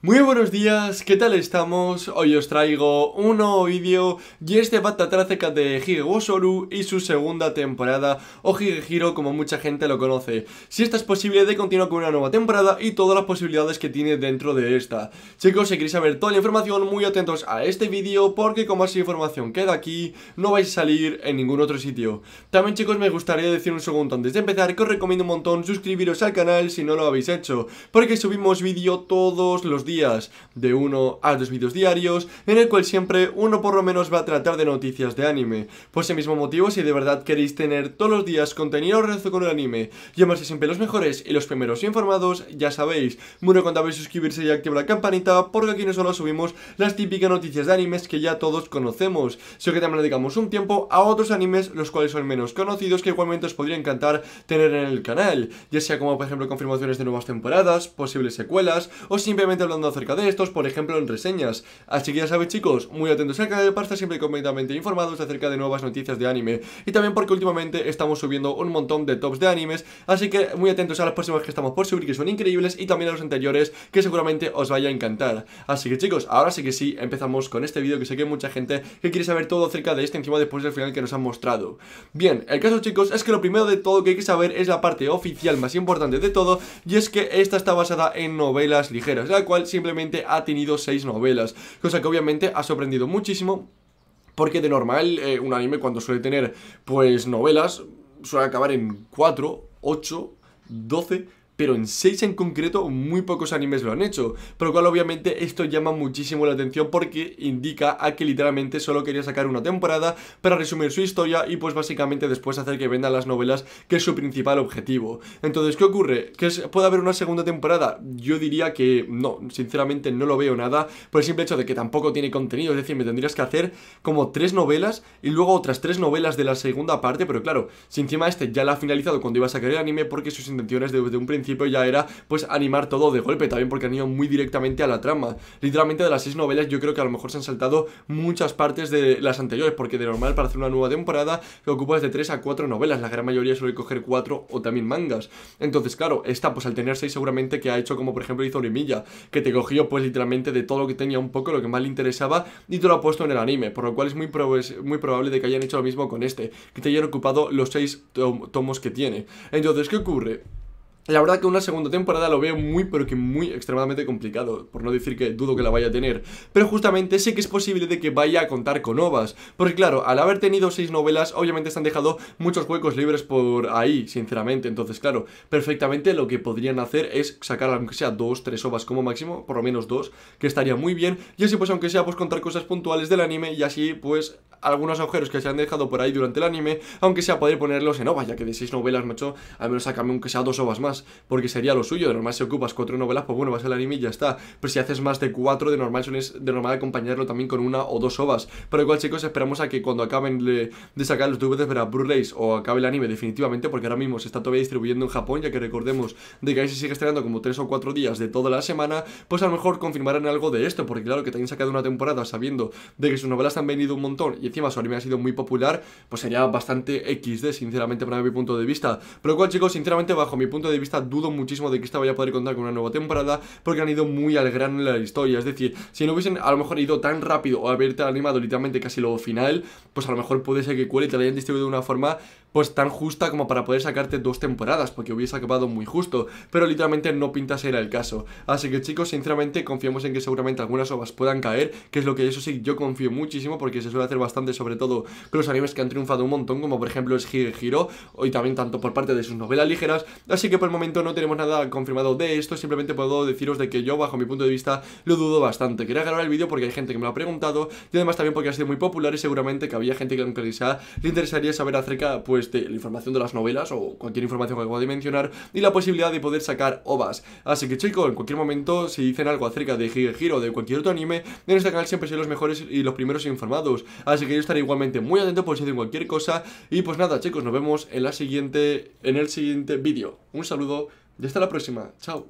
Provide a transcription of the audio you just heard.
Muy buenos días, ¿qué tal estamos? Hoy os traigo un nuevo vídeo y este va a tratar acerca de Osoru y su segunda temporada o Higehiro como mucha gente lo conoce Si esta es posible de continuar con una nueva temporada y todas las posibilidades que tiene dentro de esta Chicos, si queréis saber toda la información, muy atentos a este vídeo porque como más información queda aquí, no vais a salir en ningún otro sitio También chicos, me gustaría decir un segundo antes de empezar que os recomiendo un montón suscribiros al canal si no lo habéis hecho Porque subimos vídeo todos los días, de uno a dos vídeos diarios, en el cual siempre uno por lo menos va a tratar de noticias de anime. Por ese mismo motivo, si de verdad queréis tener todos los días contenido relacionado con el anime, y siempre los mejores y los primeros informados, ya sabéis, bueno, contabais suscribirse y activar la campanita, porque aquí no solo subimos las típicas noticias de animes que ya todos conocemos, sino que también dedicamos un tiempo a otros animes, los cuales son menos conocidos, que igualmente os podría encantar tener en el canal, ya sea como por ejemplo confirmaciones de nuevas temporadas, posibles secuelas, o simplemente hablando acerca de estos, por ejemplo, en reseñas. Así que ya sabéis chicos, muy atentos al canal de estar siempre completamente informados acerca de nuevas noticias de anime. Y también porque últimamente estamos subiendo un montón de tops de animes, así que muy atentos a las próximas que estamos por subir, que son increíbles, y también a los anteriores, que seguramente os vaya a encantar. Así que chicos, ahora sí que sí, empezamos con este vídeo, que sé que hay mucha gente que quiere saber todo acerca de este encima después del final que nos han mostrado. Bien, el caso chicos es que lo primero de todo que hay que saber es la parte oficial más importante de todo, y es que esta está basada en novelas ligeras, la cual simplemente ha tenido 6 novelas, cosa que obviamente ha sorprendido muchísimo. Porque de normal, eh, un anime cuando suele tener, pues, novelas, suele acabar en 4, 8, 12 pero en 6 en concreto muy pocos animes lo han hecho, por lo cual obviamente esto llama muchísimo la atención porque indica a que literalmente solo quería sacar una temporada para resumir su historia y pues básicamente después hacer que vendan las novelas que es su principal objetivo. Entonces, ¿qué ocurre? ¿Que puede haber una segunda temporada? Yo diría que no, sinceramente no lo veo nada por el simple hecho de que tampoco tiene contenido, es decir, me tendrías que hacer como tres novelas y luego otras tres novelas de la segunda parte, pero claro, si encima este ya la ha finalizado cuando iba a sacar el anime porque sus intenciones desde un principio ya era pues animar todo de golpe, también porque han ido muy directamente a la trama. Literalmente de las seis novelas yo creo que a lo mejor se han saltado muchas partes de las anteriores, porque de normal para hacer una nueva temporada te ocupas de 3 a 4 novelas, la gran mayoría suele coger 4 o también mangas. Entonces, claro, esta pues al tener seis seguramente que ha hecho como por ejemplo hizo Orimilla, que te cogió pues literalmente de todo lo que tenía un poco, lo que más le interesaba y te lo ha puesto en el anime, por lo cual es muy, muy probable de que hayan hecho lo mismo con este, que te hayan ocupado los seis tomos que tiene. Entonces, ¿qué ocurre? La verdad que una segunda temporada lo veo muy pero que muy extremadamente complicado, por no decir que dudo que la vaya a tener, pero justamente sé que es posible de que vaya a contar con ovas, porque claro, al haber tenido seis novelas, obviamente se han dejado muchos huecos libres por ahí, sinceramente, entonces claro, perfectamente lo que podrían hacer es sacar aunque sea dos, tres ovas como máximo, por lo menos dos, que estaría muy bien, y así pues aunque sea pues contar cosas puntuales del anime y así pues algunos agujeros que se han dejado por ahí durante el anime, aunque sea poder ponerlos en ovas, ya que de 6 novelas, macho, al menos un aunque sea dos ovas más, porque sería lo suyo, de normal si ocupas cuatro novelas, pues bueno, vas al anime y ya está, pero si haces más de cuatro de normal es de normal acompañarlo también con una o dos ovas, pero igual chicos, esperamos a que cuando acaben de, sacar los DVDs para Blu-rays o acabe el anime definitivamente, porque ahora mismo se está todavía distribuyendo en Japón, ya que recordemos de que ahí se sigue estrenando como 3 o 4 días de toda la semana, pues a lo mejor confirmarán algo de esto, porque claro que te sacado una temporada sabiendo de que sus novelas han venido un montón encima su anime ha sido muy popular, pues sería bastante XD, sinceramente, para mi punto de vista. Pero cual, chicos, sinceramente, bajo mi punto de vista, dudo muchísimo de que esta vaya a poder contar con una nueva temporada, porque han ido muy al gran en la historia. Es decir, si no hubiesen a lo mejor ido tan rápido o haberte animado literalmente casi lo final, pues a lo mejor puede ser que cual y te la hayan distribuido de una forma pues tan justa como para poder sacarte dos temporadas, porque hubiese acabado muy justo, pero literalmente no pinta ser el caso. Así que chicos, sinceramente, confiamos en que seguramente algunas obras puedan caer, que es lo que eso sí yo confío muchísimo porque se suele hacer bastante sobre todo con los animes que han triunfado un montón, como por ejemplo es Higehiro y también tanto por parte de sus novelas ligeras, así que por el momento no tenemos nada confirmado de esto, simplemente puedo deciros de que yo, bajo mi punto de vista, lo dudo bastante. Quería grabar el vídeo porque hay gente que me lo ha preguntado, y además también porque ha sido muy popular y seguramente que había gente que aunque le interesaría saber acerca, pues, de la información de las novelas o cualquier información que acabo de mencionar, y la posibilidad de poder sacar ovas. Así que chicos, en cualquier momento, si dicen algo acerca de Higehiro o de cualquier otro anime, en este canal siempre seré los mejores y los primeros informados. Así que que yo estaré igualmente muy atento por si hacen cualquier cosa. Y pues nada, chicos, nos vemos en, la siguiente, en el siguiente vídeo. Un saludo y hasta la próxima. Chao.